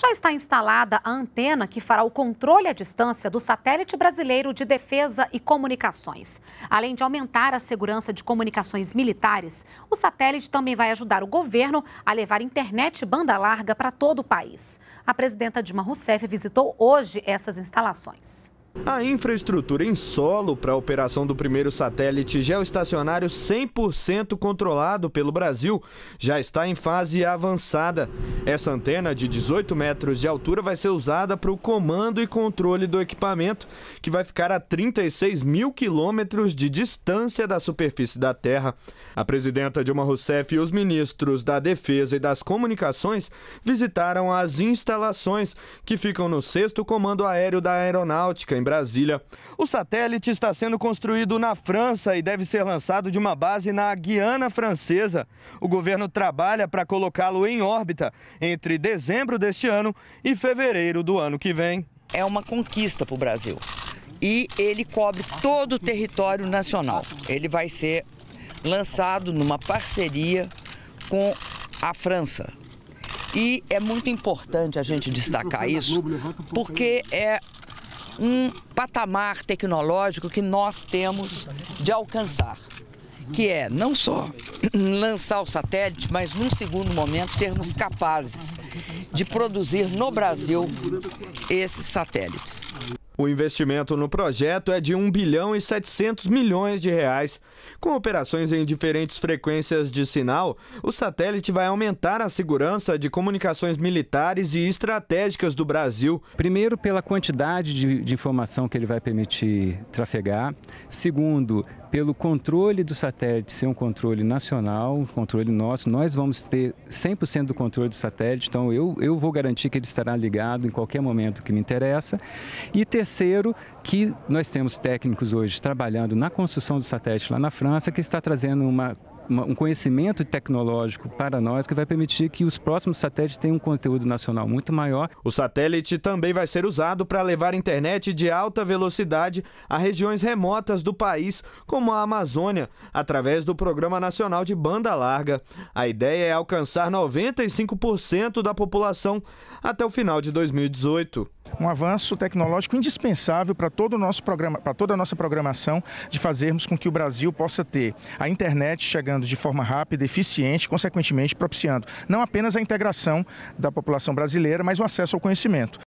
já está instalada a antena que fará o controle à distância do satélite brasileiro de defesa e comunicações. Além de aumentar a segurança de comunicações militares, o satélite também vai ajudar o governo a levar internet banda larga para todo o país. A presidenta Dilma Rousseff visitou hoje essas instalações. A infraestrutura em solo para a operação do primeiro satélite geoestacionário 100% controlado pelo Brasil já está em fase avançada. Essa antena de 18 metros de altura vai ser usada para o comando e controle do equipamento, que vai ficar a 36 mil quilômetros de distância da superfície da Terra. A presidenta Dilma Rousseff e os ministros da Defesa e das Comunicações visitaram as instalações que ficam no sexto comando aéreo da aeronáutica em Brasília. O satélite está sendo construído na França e deve ser lançado de uma base na Guiana Francesa. O governo trabalha para colocá-lo em órbita entre dezembro deste ano e fevereiro do ano que vem. É uma conquista para o Brasil. E ele cobre todo o território nacional. Ele vai ser lançado numa parceria com a França. E é muito importante a gente destacar isso, porque é um patamar tecnológico que nós temos de alcançar, que é não só lançar o satélite, mas num segundo momento sermos capazes de produzir no Brasil esses satélites. O investimento no projeto é de 1 bilhão e 700 milhões de reais. Com operações em diferentes frequências de sinal, o satélite vai aumentar a segurança de comunicações militares e estratégicas do Brasil. Primeiro, pela quantidade de, de informação que ele vai permitir trafegar. Segundo, pelo controle do satélite ser um controle nacional, um controle nosso. Nós vamos ter 100% do controle do satélite, então eu, eu vou garantir que ele estará ligado em qualquer momento que me interessa. E ter terceiro, que nós temos técnicos hoje trabalhando na construção do satélite lá na França, que está trazendo uma um conhecimento tecnológico para nós que vai permitir que os próximos satélites tenham um conteúdo nacional muito maior. O satélite também vai ser usado para levar internet de alta velocidade a regiões remotas do país, como a Amazônia, através do Programa Nacional de Banda Larga. A ideia é alcançar 95% da população até o final de 2018 um avanço tecnológico indispensável para todo o nosso programa, para toda a nossa programação de fazermos com que o Brasil possa ter a internet chegando de forma rápida, eficiente, consequentemente propiciando não apenas a integração da população brasileira, mas o acesso ao conhecimento.